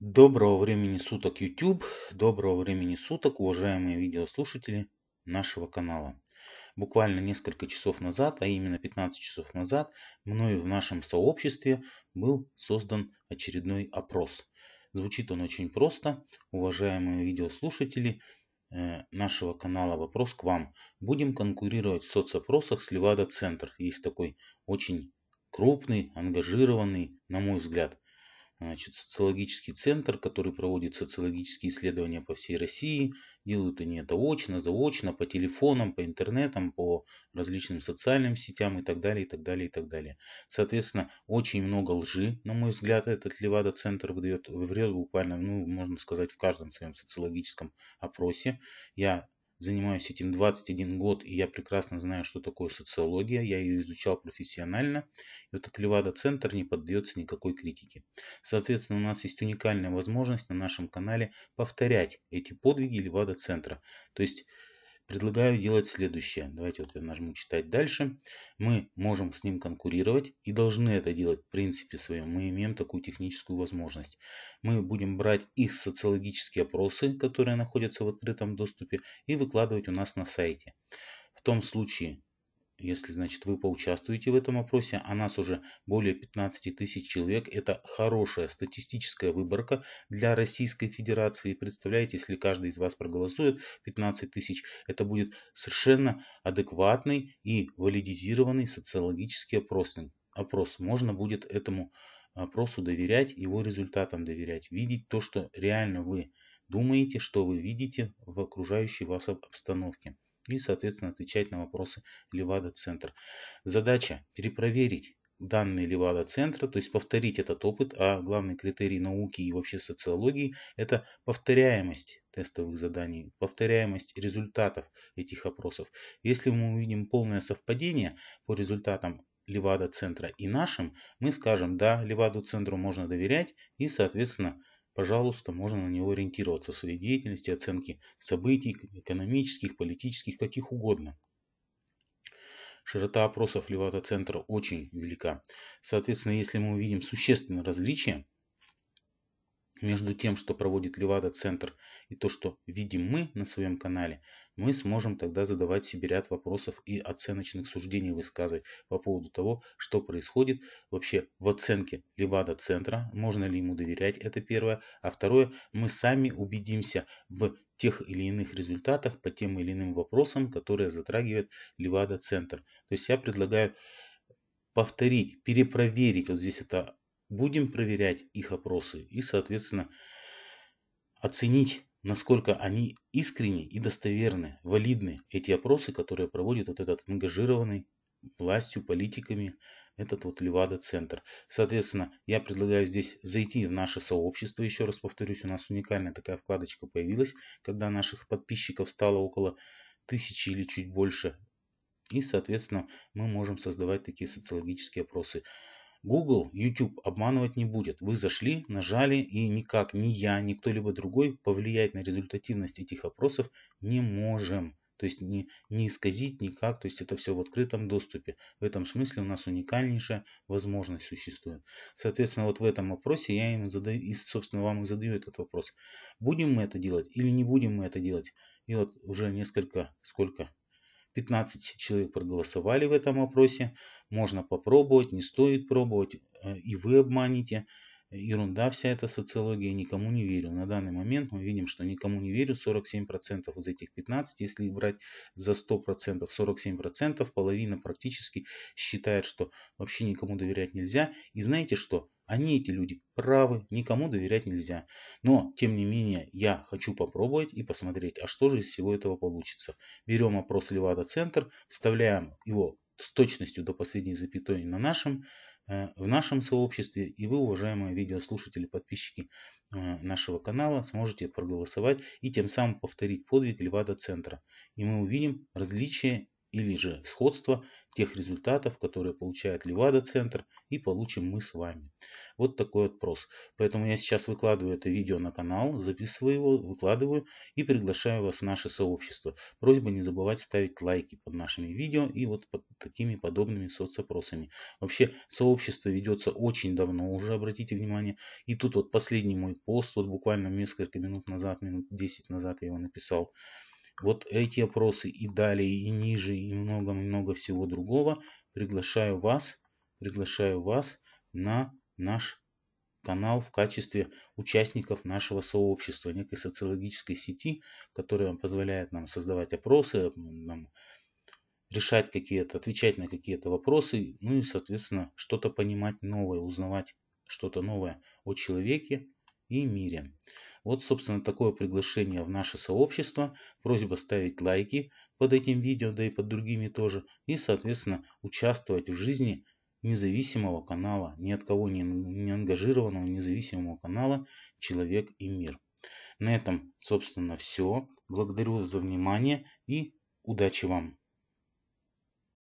Доброго времени суток, YouTube! Доброго времени суток, уважаемые видеослушатели нашего канала! Буквально несколько часов назад, а именно 15 часов назад, мною в нашем сообществе был создан очередной опрос. Звучит он очень просто. Уважаемые видеослушатели э, нашего канала, вопрос к вам. Будем конкурировать в соцопросах с Левада Центр. Есть такой очень крупный, ангажированный, на мой взгляд, значит, социологический центр, который проводит социологические исследования по всей России. Делают они это очно, заочно, по телефонам, по интернетам, по различным социальным сетям и так далее, и так далее, и так далее. Соответственно, очень много лжи, на мой взгляд, этот Левада-центр выдает, врет буквально, ну, можно сказать, в каждом своем социологическом опросе. Я занимаюсь этим 21 год, и я прекрасно знаю, что такое социология, я ее изучал профессионально, и вот этот Левада-центр не поддается никакой критике. Соответственно, у нас есть уникальная возможность на нашем канале повторять эти подвиги Левада-центра. То есть предлагаю делать следующее. Давайте вот я нажму читать дальше. Мы можем с ним конкурировать и должны это делать в принципе своем. Мы имеем такую техническую возможность. Мы будем брать их социологические опросы, которые находятся в открытом доступе, и выкладывать у нас на сайте. В том случае, если, значит, вы поучаствуете в этом опросе, а нас уже более 15 тысяч человек, это хорошая статистическая выборка для Российской Федерации. Представляете, если каждый из вас проголосует 15 тысяч, это будет совершенно адекватный и валидизированный социологический опрос. опрос. Можно будет этому опросу доверять, его результатам доверять, видеть то, что реально вы думаете, что вы видите в окружающей вас обстановке и, соответственно, отвечать на вопросы Левада-центра. Задача перепроверить данные Левада-центра, то есть повторить этот опыт, а главный критерий науки и вообще социологии – это повторяемость тестовых заданий, повторяемость результатов этих опросов. Если мы увидим полное совпадение по результатам Левада-центра и нашим, мы скажем, да, Леваду-центру можно доверять и, соответственно, Пожалуйста, можно на него ориентироваться в своей деятельности, оценке событий, экономических, политических, каких угодно. Широта опросов Левада-центра очень велика. Соответственно, если мы увидим существенное различие между тем, что проводит Левада-центр и то, что видим мы на своем канале, мы сможем тогда задавать себе ряд вопросов и оценочных суждений высказывать по поводу того, что происходит вообще в оценке Левада-центра, можно ли ему доверять, это первое. А второе, мы сами убедимся в тех или иных результатах по тем или иным вопросам, которые затрагивает Левада-центр. То есть я предлагаю повторить, перепроверить, вот здесь это будем проверять их опросы и, соответственно, оценить, насколько они искренни и достоверны, валидны эти опросы, которые проводит вот этот ангажированный властью, политиками, этот вот Левада-центр. Соответственно, я предлагаю здесь зайти в наше сообщество. Еще раз повторюсь, у нас уникальная такая вкладочка появилась, когда наших подписчиков стало около тысячи или чуть больше. И, соответственно, мы можем создавать такие социологические опросы. Google, YouTube обманывать не будет. Вы зашли, нажали, и никак ни я, ни кто-либо другой повлиять на результативность этих опросов не можем. То есть не, не исказить никак, то есть это все в открытом доступе. В этом смысле у нас уникальнейшая возможность существует. Соответственно, вот в этом опросе я им задаю, и, собственно, вам и задаю этот вопрос. Будем мы это делать или не будем мы это делать? И вот уже несколько, сколько, 15 человек проголосовали в этом опросе. Можно попробовать, не стоит пробовать, э, и вы обманете. Ерунда вся эта социология, никому не верю. На данный момент мы видим, что никому не верю. 47% из этих 15, если брать за 100%, 47%, половина практически считает, что вообще никому доверять нельзя. И знаете что? Они, эти люди, правы, никому доверять нельзя. Но, тем не менее, я хочу попробовать и посмотреть, а что же из всего этого получится. Берем опрос Левада-центр, вставляем его с точностью до последней запятой на нашем, э, в нашем сообществе. И вы, уважаемые видеослушатели, подписчики э, нашего канала, сможете проголосовать и тем самым повторить подвиг Левада-центра. И мы увидим различия или же сходство тех результатов, которые получает Левада-центр и получим мы с вами. Вот такой отпрос. Поэтому я сейчас выкладываю это видео на канал, записываю его, выкладываю и приглашаю вас в наше сообщество. Просьба не забывать ставить лайки под нашими видео и вот под такими подобными соцопросами. Вообще сообщество ведется очень давно уже, обратите внимание. И тут вот последний мой пост, вот буквально несколько минут назад, минут 10 назад я его написал. Вот эти опросы и далее, и ниже, и много-много всего другого. Приглашаю вас, приглашаю вас на наш канал в качестве участников нашего сообщества, некой социологической сети, которая позволяет нам создавать опросы, нам решать какие-то, отвечать на какие-то вопросы, ну и, соответственно, что-то понимать новое, узнавать что-то новое о человеке и мире. Вот, собственно, такое приглашение в наше сообщество. Просьба ставить лайки под этим видео, да и под другими тоже. И, соответственно, участвовать в жизни независимого канала, ни от кого не, ангажированного независимого канала «Человек и мир». На этом, собственно, все. Благодарю за внимание и удачи вам!